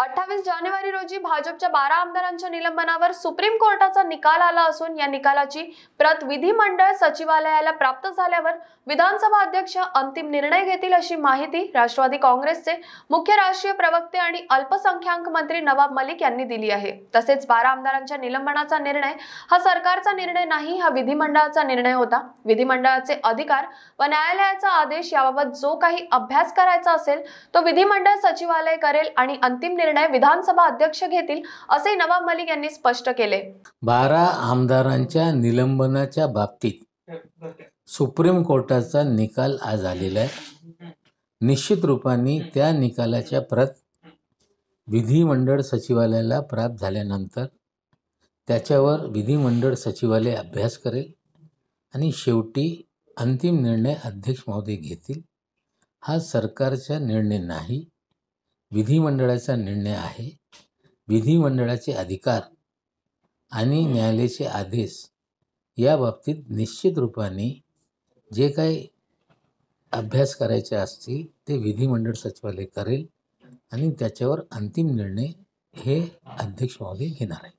अठ्ठावीस जानेवारी रोजी भाजपच्या बारा आमदारांच्या निलंबनावर सुप्रीम कोर्टाचा निकाल आला असून या निकालाची प्रत विधिमंडळ सचिवालयाला प्राप्त झाल्यावर विधानसभा अध्यक्ष अंतिम निर्णय घेतील अशी माहिती राष्ट्रवादी काँग्रेसचे मुख्य राष्ट्रीय प्रवक्ते आणि अल्पसंख्याक मंत्री नवाब मलिक यांनी दिली आहे तसेच बारा आमदारांच्या निलंबनाचा निर्णय हा सरकारचा निर्णय नाही हा विधिमंडळाचा निर्णय होता विधिमंडळाचे अधिकार व न्यायालयाचा आदेश याबाबत जो काही अभ्यास करायचा असेल तो विधिमंडळ सचिवालय करेल आणि अंतिम निर्णय विधानसभा अध्यक्ष घेतील असे नवाब मलिक यांनी स्पष्ट केले बारा आमदारांच्या निलंबनाच्या बाबतीत सुप्रीम कोर्टाचा निकाल आज आलेला आहे निश्चित रूपाने त्या निकालाच्या प्रत विधिमंडळ सचिवालयाला प्राप्त झाल्यानंतर त्याच्यावर विधिमंडळ सचिवालय अभ्यास करेल आणि शेवटी अंतिम निर्णय अध्यक्ष महोदय घेतील हा सरकारचा निर्णय नाही विधिमंडळाचा निर्णय आहे विधिमंडळाचे अधिकार आणि न्यायालयाचे आदेश या बाबतीत निश्चित रूपाने जे काही अभ्यास करायचे असतील ते विधिमंडळ सचिवालय करेल आणि त्याच्यावर अंतिम निर्णय हे अध्यक्ष महोदय घेणार आहे